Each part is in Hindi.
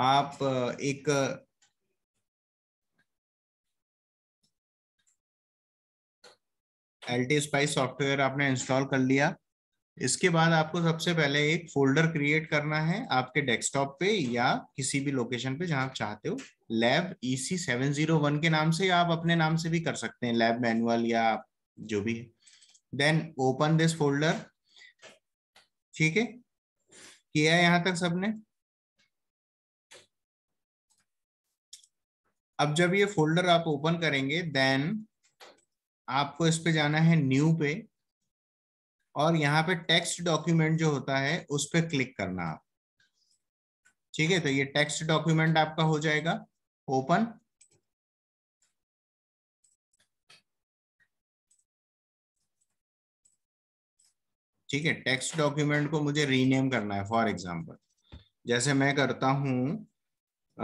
आप एक एल टी स्पाइस सॉफ्टवेयर आपने इंस्टॉल कर लिया इसके बाद आपको सबसे पहले एक फोल्डर क्रिएट करना है आपके डेस्कटॉप पे या किसी भी लोकेशन पे जहां आप चाहते हो lab EC seven zero one के नाम से या आप अपने नाम से भी कर सकते हैं लैब मैनुअल या जो भी है देन ओपन दिस फोल्डर ठीक है किया यहां तक सबने अब जब ये फोल्डर आप ओपन करेंगे देन आपको इस पे जाना है न्यू पे और यहाँ पे टेक्स्ट डॉक्यूमेंट जो होता है उस पर क्लिक करना आप ठीक है तो ये टेक्स्ट डॉक्यूमेंट आपका हो जाएगा ओपन ठीक है टेक्स्ट डॉक्यूमेंट को मुझे रीनेम करना है फॉर एग्जाम्पल जैसे मैं करता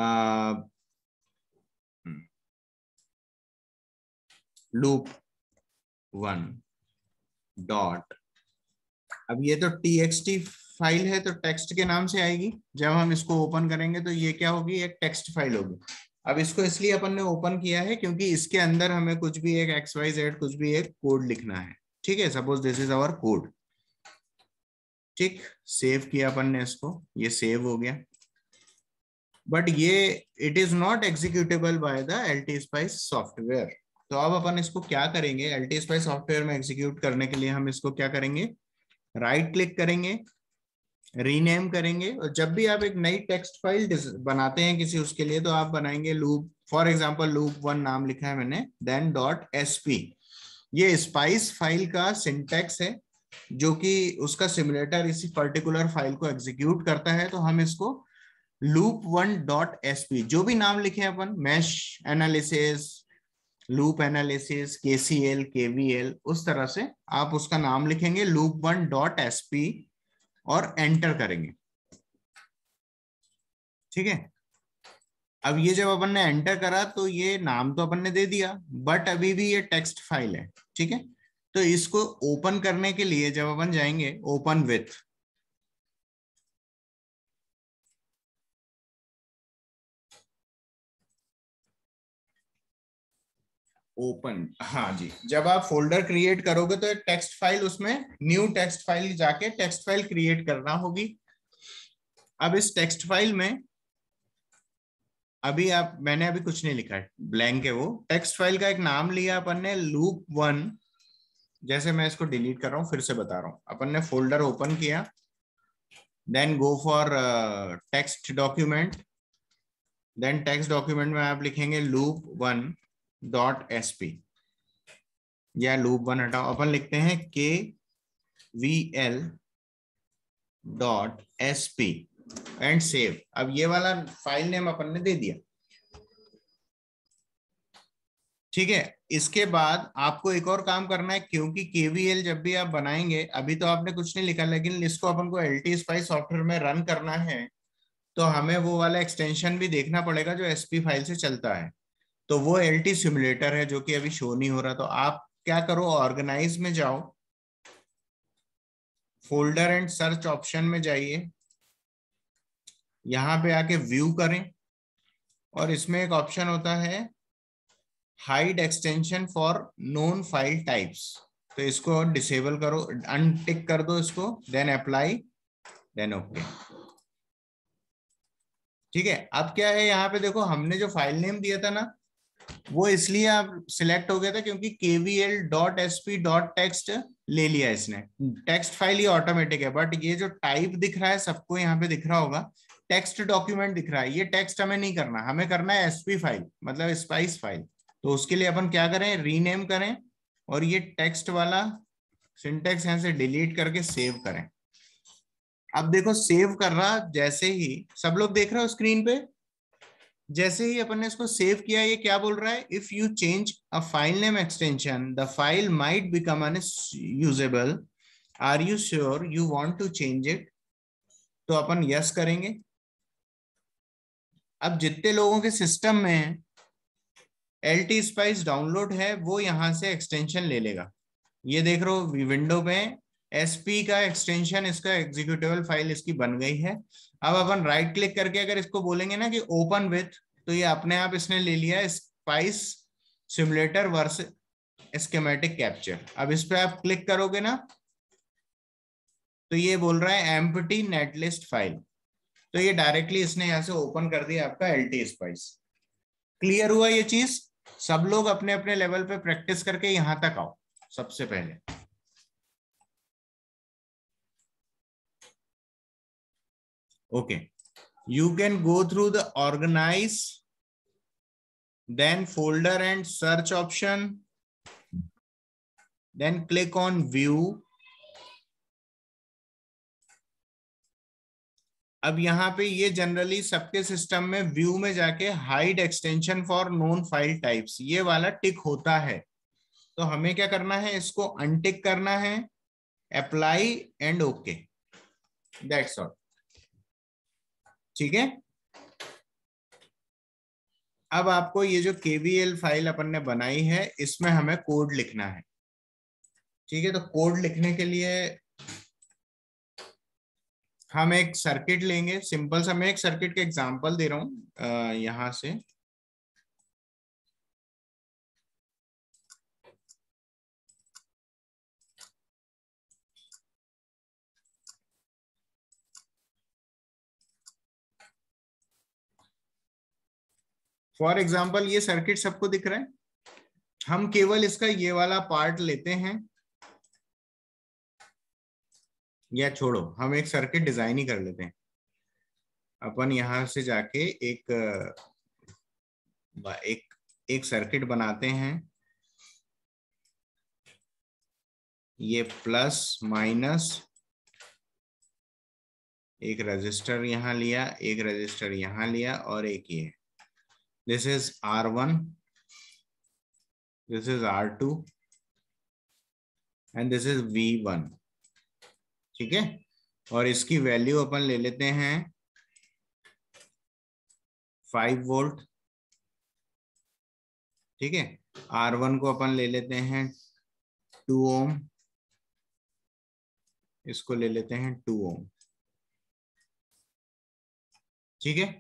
आ, लूप वन डॉट अब ये तो टी एक्स टी फाइल है तो टेक्स्ट के नाम से आएगी जब हम इसको ओपन करेंगे तो ये क्या होगी एक टेक्स्ट फाइल होगी अब इसको इसलिए अपन ने ओपन किया है क्योंकि इसके अंदर हमें कुछ भी एक एक्स वाई जेड कुछ भी एक कोड लिखना है ठीक है suppose this is our code ठीक सेव किया अपन ने इसको ये सेव हो गया बट ये it is not executable by the L T spice software तो अब अपन इसको क्या करेंगे एल टी स्पाई सॉफ्टवेयर में एग्जीक्यूट करने के लिए हम इसको क्या करेंगे राइट क्लिक करेंगे रीनेम करेंगे और जब भी आप एक नई टेक्स्ट फाइल बनाते हैं किसी उसके लिए तो आप बनाएंगे loop for example loop one नाम लिखा है मैंने देन डॉट एस पी ये स्पाइस फाइल का सिंटेक्स है जो कि उसका सिमुलेटर इसी पर्टिकुलर फाइल को एग्जीक्यूट करता है तो हम इसको loop one dot S P जो भी नाम लिखे अपन mesh analysis loop analysis KCL KVL उस तरह से आप उसका नाम लिखेंगे loop one dot S P और एंटर करेंगे ठीक है अब ये जब अपन ने एंटर करा तो ये नाम तो अपन ने दे दिया बट अभी भी ये टेक्स्ट फाइल है ठीक है तो इसको ओपन करने के लिए जब अपन जाएंगे ओपन विथ ओपन हाँ जी जब आप फोल्डर क्रिएट करोगे तो एक टेक्स्ट फाइल उसमें न्यू टेक्स्ट फाइल जाके टेक्स्ट फाइल क्रिएट करना होगी अब इस टेक्स्ट फाइल में अभी आप मैंने अभी कुछ नहीं लिखा है ब्लैंक है वो टेक्स्ट फाइल का एक नाम लिया अपन ने लूप वन जैसे मैं इसको डिलीट कर रहा हूँ फिर से बता रहा हूं अपन ने फोल्डर ओपन किया then go for text document then text document में आप लिखेंगे loop one dot S P या लूप वन हटाओ अपन लिखते हैं K V L dot S P and save अब ये वाला फाइल नेम अपन ने दे दिया ठीक है इसके बाद आपको एक और काम करना है क्योंकि केवीएल जब भी आप बनाएंगे अभी तो आपने कुछ नहीं लिखा लेकिन इसको अपन को एल टी स्पाई सॉफ्टवेयर में रन करना है तो हमें वो वाला एक्सटेंशन भी देखना पड़ेगा जो एसपी फाइल से चलता है तो वो एल टी सिमुलेटर है जो कि अभी शो नहीं हो रहा तो आप क्या करो ऑर्गेनाइज में जाओ फोल्डर एंड सर्च ऑप्शन में जाइए यहां पे आके व्यू करें और इसमें एक ऑप्शन होता है hide extension for known file types तो इसको डिसेबल करो अनटिक कर दो इसको देन अप्लाई देन ओके ठीक है अब क्या है यहाँ पे देखो हमने जो फाइल नेम दिया था ना वो इसलिए आप सिलेक्ट हो गया था क्योंकि KVL dot S P dot text ले लिया इसने टेक्स्ट हम्म। फाइल ही ऑटोमेटिक है बट ये जो टाइप दिख रहा है सबको यहाँ पे दिख रहा होगा टेक्स्ट डॉक्यूमेंट दिख रहा है ये टेक्स्ट हमें नहीं करना हमें करना है एसपी फाइल मतलब स्पाइस फाइल तो उसके लिए अपन क्या करें रीनेम करें और ये टेक्स्ट वाला सिंटेक्स यहां से डिलीट करके सेव करें अब देखो सेव कर रहा जैसे ही सब लोग देख रहे हो स्क्रीन पे जैसे ही अपन ने इसको सेव किया ये क्या बोल रहा है if you change a file name extension the file might become unusable are you sure you want to change it तो अपन यस yes करेंगे अब जितने लोगों के सिस्टम में एल टी स्पाइस डाउनलोड है वो यहां से एक्सटेंशन ले लेगा ये देख रहे हो विंडो में एसपी का एक्सटेंशन इसका एग्जीक्यूटिवल फाइल इसकी बन गई है अब अपन राइट क्लिक करके अगर इसको बोलेंगे ना कि ओपन विथ तो ये अपने आप इसने ले लिया spice simulator versus schematic capture अब इस पर आप क्लिक करोगे ना तो ये बोल रहा है एम्पटी नेटलिस्ट फाइल तो ये डायरेक्टली इसने यहां से ओपन कर दिया आपका एल टी स्पाइस क्लियर हुआ ये चीज सब लोग अपने अपने लेवल पे प्रैक्टिस करके यहां तक आओ सबसे पहले okay you can go through the organize then folder and search option then click on view अब यहां पे ये जनरली सबके सिस्टम में व्यू में जाके hide extension for known file types ये वाला टिक होता है तो हमें क्या करना है इसको अनटिक करना है apply and okay that's all ठीक है अब आपको ये जो केवीएल फाइल अपन ने बनाई है इसमें हमें कोड लिखना है ठीक है तो कोड लिखने के लिए हम एक सर्किट लेंगे सिंपल सा मैं एक सर्किट के एग्जांपल दे रहा हूं यहां से फॉर एग्जाम्पल ये सर्किट सबको दिख रहा है हम केवल इसका ये वाला पार्ट लेते हैं या छोड़ो हम एक सर्किट डिजाइन ही कर लेते हैं अपन यहां से जाके एक एक एक सर्किट बनाते हैं ये प्लस माइनस एक रजिस्टर यहां लिया एक रजिस्टर यहां लिया और एक ये this is R1, this is R2, and this is V one ठीक है और इसकी वैल्यू अपन ले लेते हैं फाइव वोल्ट ठीक है आर वन को अपन ले लेते हैं टू ओम इसको ले लेते हैं टू ओम ठीक है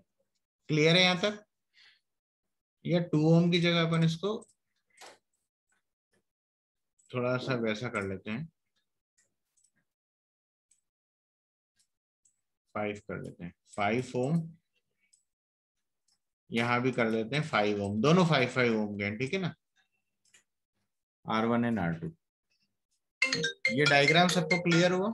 क्लियर है यहां तक या टू ओम की जगह अपन इसको थोड़ा सा वैसा कर लेते हैं फाइव कर लेते हैं फाइव ओम यहां भी कर लेते हैं फाइव ओम दोनों फाइव फाइव ओम के ठीक है ना R one and R two ये डायग्राम सबको क्लियर हुआ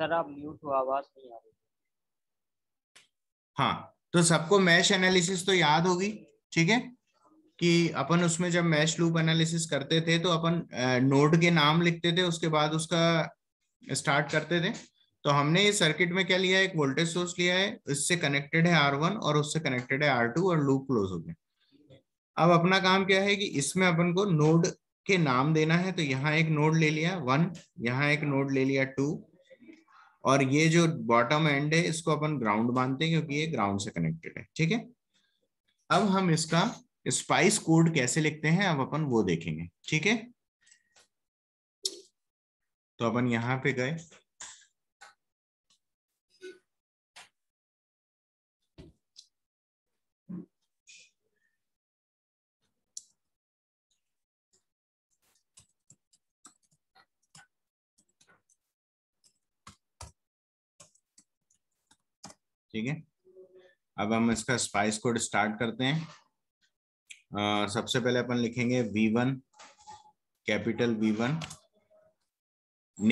सर आप म्यूट हो आवाज नहीं आ रही हाँ तो सबको मैश एनालिसिस तो याद होगी ठीक है कि अपन उसमें जब मैश लूप एनालिसिस करते थे तो अपन नोड के नाम लिखते थे उसके बाद उसका स्टार्ट करते थे तो हमने ये सर्किट में क्या लिया एक वोल्टेज सोर्स लिया है इससे कनेक्टेड है आर वन और उससे कनेक्टेड है आर टू और लूप क्लोज हो गया अब अपना काम क्या है कि इसमें अपन को नोड के नाम देना है तो यहाँ एक नोड ले लिया वन यहाँ एक नोड ले लिया टू और ये जो बॉटम एंड है इसको अपन ग्राउंड मानते हैं क्योंकि ये ग्राउंड से कनेक्टेड है ठीक है अब हम इसका स्पाइस कोड कैसे लिखते हैं अब अपन वो देखेंगे ठीक है तो अपन यहां पे गए ठीक है अब हम इसका स्पाइस कोड स्टार्ट करते हैं आ, सबसे पहले अपन लिखेंगे V one capital V one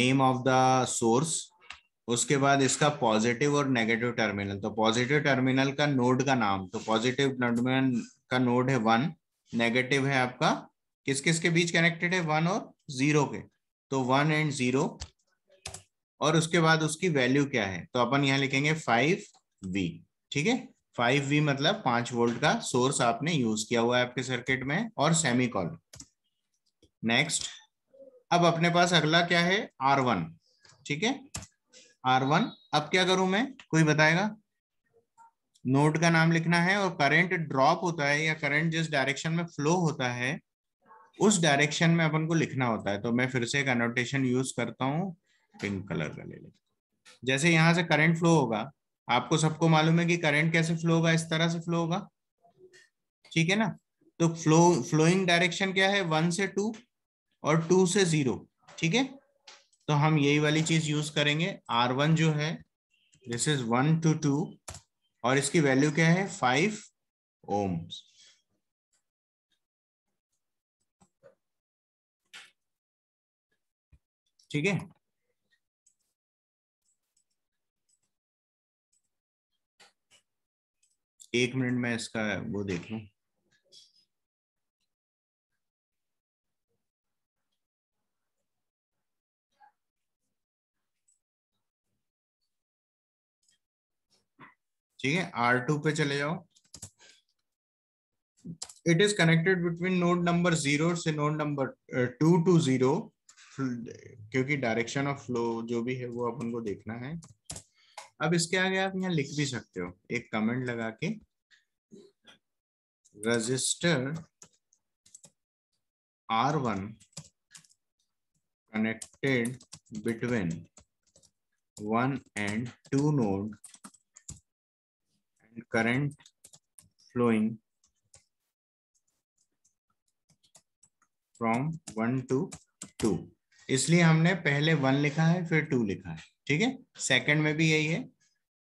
name of the source उसके बाद इसका पॉजिटिव और नेगेटिव टर्मिनल तो पॉजिटिव टर्मिनल का नोड का नाम तो पॉजिटिव टर्मिनल का नोड है वन नेगेटिव है आपका किस किस के बीच कनेक्टेड है वन और जीरो के तो वन एंड जीरो और उसके बाद उसकी वैल्यू क्या है तो अपन यहां लिखेंगे फाइव वी ठीक है फाइव वी मतलब पांच वोल्ट का सोर्स आपने यूज किया हुआ है आपके सर्किट में और सेमी कॉल नेक्स्ट अब अपने पास अगला क्या है आर वन ठीक है आर वन अब क्या करूं मैं कोई बताएगा नोड का नाम लिखना है और करंट ड्रॉप होता है या करंट जिस डायरेक्शन में फ्लो होता है उस डायरेक्शन में अपन को लिखना होता है तो मैं फिर से एक अनोटेशन यूज करता हूं पिंक कलर का ले लेता जैसे यहां से करंट फ्लो होगा आपको सबको मालूम है कि करंट कैसे फ्लो होगा इस तरह से फ्लो होगा ठीक है ना तो फ्लो फ्लोइंग डायरेक्शन क्या है वन से टू और टू से जीरो ठीक है तो हम यही वाली चीज यूज करेंगे आर वन जो है this is one to two और इसकी वैल्यू क्या है फाइव ओम्स ठीक है एक मिनट में इसका वो देख लू ठीक है आर टू पे चले जाओ it is connected between node number zero से node number two two zero क्योंकि डायरेक्शन ऑफ फ्लो जो भी है वो अपन को देखना है अब इसके आगे आप यहाँ लिख भी सकते हो एक कमेंट लगा के register R one connected between one and two node and current flowing from one to two इसलिए हमने पहले वन लिखा है फिर टू लिखा है ठीक है सेकंड में भी यही है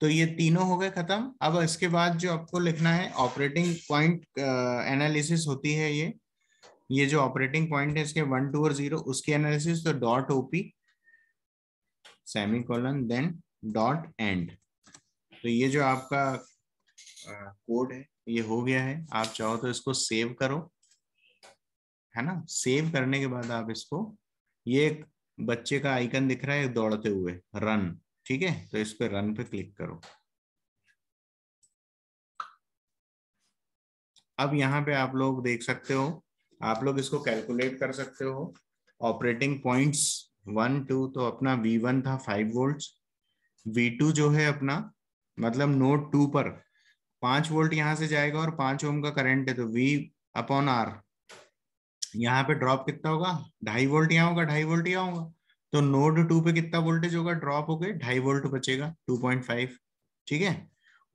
तो ये तीनों हो गए खत्म अब इसके बाद जो आपको लिखना है ऑपरेटिंग पॉइंट एनालिसिस होती है ये ये जो ऑपरेटिंग पॉइंट है इसके वन टू और जीरो उसकी एनालिसिस तो dot OP semicolon then dot end तो ये जो आपका कोड है ये हो गया है आप चाहो तो इसको सेव करो है ना सेव करने के बाद आप इसको ये बच्चे का आइकन दिख रहा है दौड़ते हुए रन ठीक है तो इस पे रन पे क्लिक करो अब यहाँ पे आप लोग देख सकते हो आप लोग इसको कैलकुलेट कर सकते हो ऑपरेटिंग पॉइंट्स वन टू तो अपना वी वन था फाइव वोल्ट वी टू जो है अपना मतलब नोट टू पर पांच वोल्ट यहां से जाएगा और पांच ओम का करंट है तो वी अपॉन आर यहाँ पे ड्रॉप कितना होगा ढाई वोल्ट यहाँ होगा ढाई वोल्ट यहाँ होगा तो नोड टू पे कितना वोल्टेज होगा ड्रॉप हो गए ढाई वोल्ट बचेगा टू पॉइंट फाइव ठीक है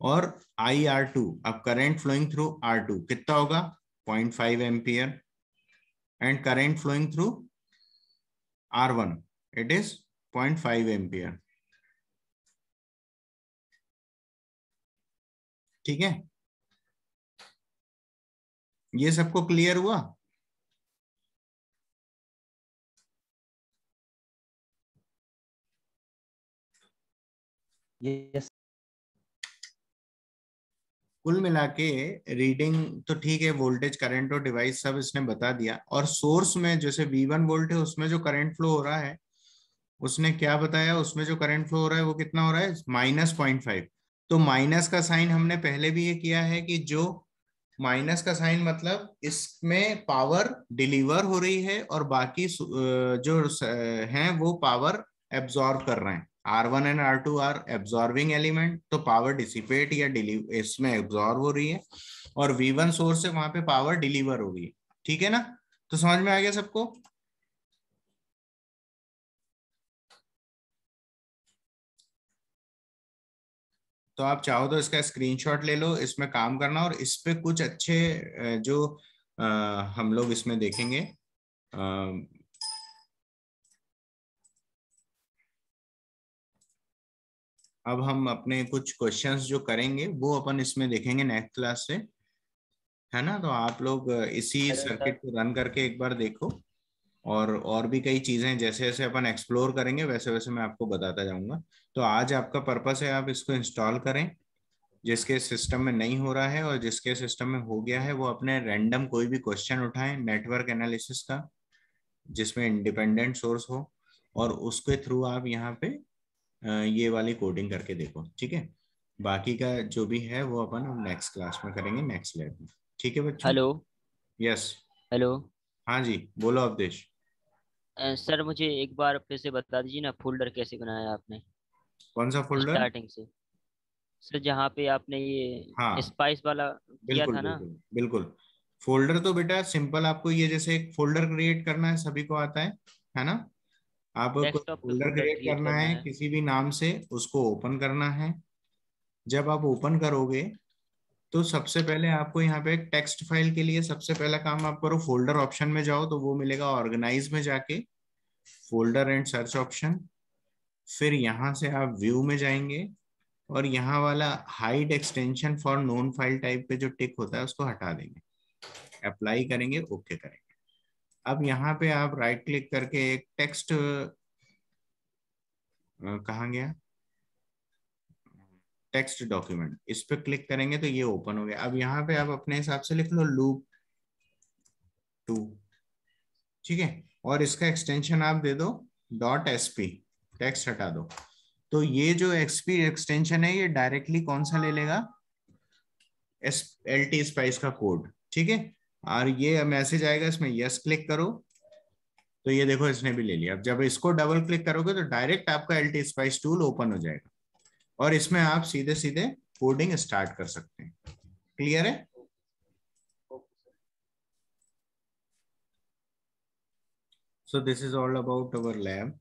और आई आर टू अब current flowing through R two कितना होगा point five ampere and current flowing through R one it is point five ampere ठीक है ये सबको क्लियर हुआ yes. कुल मिला के रीडिंग तो ठीक है वोल्टेज करंट और डिवाइस सब इसने बता दिया और सोर्स में जैसे वी वन वोल्ट है उसमें जो करंट फ्लो हो रहा है उसने क्या बताया उसमें जो करंट फ्लो हो रहा है वो कितना हो रहा है माइनस पॉइंट फाइव तो माइनस का साइन हमने पहले भी ये किया है कि जो माइनस का साइन मतलब इसमें पावर डिलीवर हो रही है और बाकी जो है वो पावर एब्जॉर्ब कर रहे हैं R1 and R2 are absorbing element तो पावर डिसिपेट या इसमें एब्जॉर्ब हो रही है और V1 सोर्स से वहां पे पावर डिलीवर हो रही है ठीक है ना तो समझ में आ गया सबको तो आप चाहो तो इसका स्क्रीनशॉट ले लो इसमें काम करना और इस पे कुछ अच्छे जो आ, हम लोग इसमें देखेंगे आ, अब हम अपने कुछ क्वेश्चंस जो करेंगे वो अपन इसमें देखेंगे नेक्स्ट क्लास से है ना तो आप लोग इसी सर्किट को रन करके एक बार देखो और और भी कई चीजें जैसे जैसे अपन एक्सप्लोर करेंगे वैसे वैसे मैं आपको बताता जाऊंगा तो आज आपका पर्पस है आप इसको इंस्टॉल करें जिसके सिस्टम में नहीं हो रहा है और जिसके सिस्टम में हो गया है वो अपने रैंडम कोई भी क्वेश्चन उठाएं नेटवर्क एनालिसिस का जिसमें इंडिपेंडेंट सोर्स हो और उसके थ्रू आप यहाँ पे ये वाली कोडिंग करके देखो ठीक है बाकी का जो भी है वो अपन नेक्स्ट क्लास में करेंगे नेक्स्ट लैब में ठीक है बच्चों हेलो यस हेलो हाँ जी बोलो अवधेश सर मुझे एक बार फिर से बता दीजिए ना फोल्डर कैसे बनाया आपने कौन सा फोल्डर स्टार्टिंग से सर जहाँ पे आपने ये हाँ, स्पाइस वाला किया था ना बिल्कुल, बिल्कुल फोल्डर तो बेटा सिंपल आपको ये जैसे एक फोल्डर क्रिएट करना है सभी को आता है है ना आप फोल्डर क्रिएट करना है किसी भी नाम से उसको ओपन करना है जब आप ओपन करोगे तो सबसे पहले आपको यहाँ पे टेक्स्ट फाइल के लिए सबसे पहला काम आप करो फोल्डर ऑप्शन में जाओ तो वो मिलेगा ऑर्गेनाइज में जाके फोल्डर एंड सर्च ऑप्शन फिर यहाँ से आप व्यू में जाएंगे और यहाँ वाला hide extension for known file type पे जो टिक होता है उसको हटा देंगे अप्लाई करेंगे ओके करेंगे अब यहाँ पे आप राइट क्लिक करके एक टेक्स्ट कहा गया टेक्स्ट डॉक्यूमेंट इस पर क्लिक करेंगे तो ये ओपन हो गया अब यहाँ पे आप अपने हिसाब से लिख लो लूप टू ठीक है और इसका एक्सटेंशन आप दे दो डॉट एस पी टेक्स्ट हटा दो तो ये जो एक्सपी एक्सटेंशन है ये डायरेक्टली कौन सा ले लेगा एस एल टी स्पाइस का कोड ठीक है और ये मैसेज आएगा इसमें यस क्लिक करो तो ये देखो इसने भी ले लिया अब जब इसको डबल क्लिक करोगे तो डायरेक्ट आपका L T spice tool open हो जाएगा और इसमें आप सीधे सीधे कोडिंग स्टार्ट कर सकते हैं क्लियर है so this is all about our lab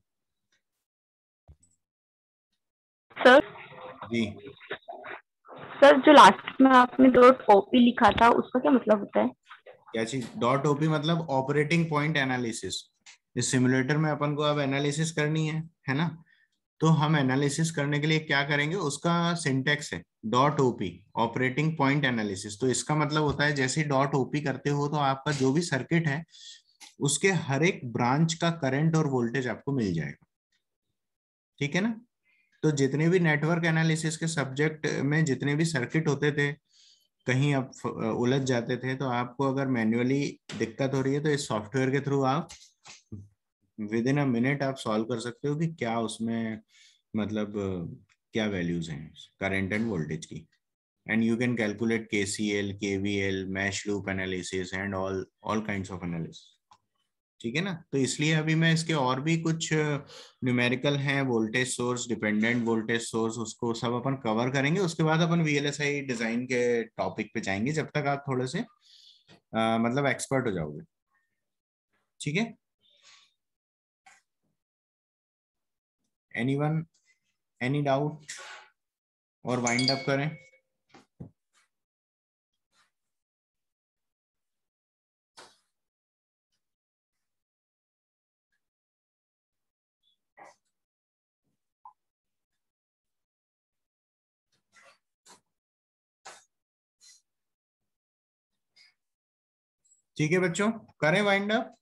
sir ji sir जो लास्ट में आपने डॉट ओपी लिखा था उसका क्या मतलब होता है क्या चीज डॉट ओपी मतलब ऑपरेटिंग पॉइंट एनालिसिस इस सिमुलेटर में अपन को अब एनालिसिस करनी है है ना तो हम एनालिसिस करने के लिए क्या करेंगे उसका सिंटेक्स है dot OP operating point analysis तो इसका मतलब होता है जैसे डॉट ओपी करते हो तो आपका जो भी सर्किट है उसके हर एक ब्रांच का करंट और वोल्टेज आपको मिल जाएगा ठीक है ना तो जितने भी नेटवर्क एनालिसिस के सब्जेक्ट में जितने भी सर्किट होते थे कहीं आप उलझ जाते थे तो आपको अगर मैन्युअली दिक्कत हो रही है तो इस सॉफ्टवेयर के थ्रू आप विद इन अ मिनट आप सॉल्व कर सकते हो कि क्या उसमें मतलब क्या वैल्यूज हैं करंट एंड वोल्टेज की and you can calculate K C L K V L mesh loop analysis and all all kind of analysis ठीक है ना तो इसलिए अभी मैं इसके और भी कुछ न्यूमेरिकल हैं voltage source dependent voltage source उसको सब अपन कवर करेंगे उसके बाद अपन वीएलएसआई डिजाइन के टॉपिक पे जाएंगे जब तक आप थोड़े से आ, मतलब एक्सपर्ट हो जाओगे ठीक है एनी वन एनी डाउट और वाइंड अप करें ठीक है बच्चों करें वाइंड अप